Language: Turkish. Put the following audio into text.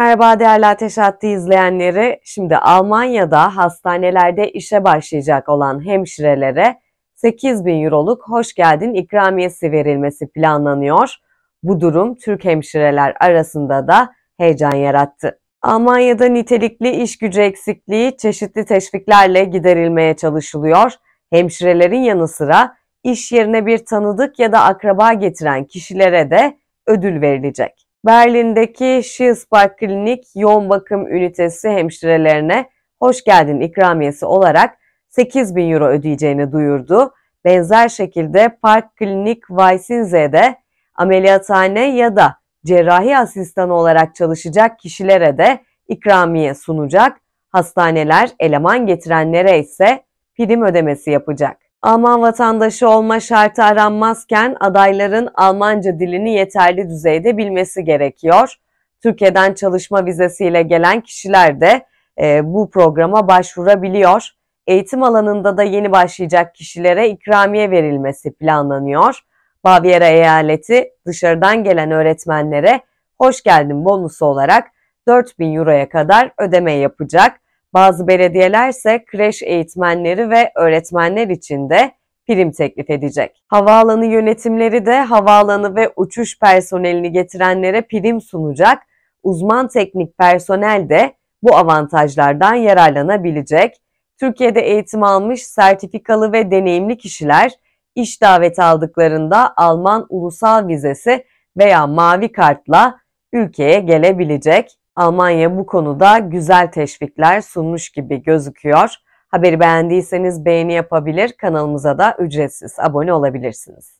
Merhaba değerli Ateş Hattı izleyenleri. Şimdi Almanya'da hastanelerde işe başlayacak olan hemşirelere 8 bin euroluk hoş geldin ikramiyesi verilmesi planlanıyor. Bu durum Türk hemşireler arasında da heyecan yarattı. Almanya'da nitelikli iş gücü eksikliği çeşitli teşviklerle giderilmeye çalışılıyor. Hemşirelerin yanı sıra iş yerine bir tanıdık ya da akraba getiren kişilere de ödül verilecek. Berlin'deki Schiespark Klinik Yoğun Bakım Ünitesi hemşirelerine hoş geldin ikramiyesi olarak 8 bin euro ödeyeceğini duyurdu. Benzer şekilde Park Klinik Weissensee'de ameliyathane ya da cerrahi asistanı olarak çalışacak kişilere de ikramiye sunacak. Hastaneler eleman getirenlere ise prim ödemesi yapacak. Alman vatandaşı olma şartı aranmazken adayların Almanca dilini yeterli düzeyde bilmesi gerekiyor. Türkiye'den çalışma vizesiyle gelen kişiler de e, bu programa başvurabiliyor. Eğitim alanında da yeni başlayacak kişilere ikramiye verilmesi planlanıyor. Bavyera eyaleti dışarıdan gelen öğretmenlere hoş geldin bonusu olarak 4000 euroya kadar ödeme yapacak. Bazı belediyelerse kreş eğitmenleri ve öğretmenler için de prim teklif edecek. Havaalanı yönetimleri de havaalanı ve uçuş personelini getirenlere prim sunacak. Uzman teknik personel de bu avantajlardan yararlanabilecek. Türkiye'de eğitim almış sertifikalı ve deneyimli kişiler iş daveti aldıklarında Alman ulusal vizesi veya mavi kartla ülkeye gelebilecek. Almanya bu konuda güzel teşvikler sunmuş gibi gözüküyor. Haberi beğendiyseniz beğeni yapabilir, kanalımıza da ücretsiz abone olabilirsiniz.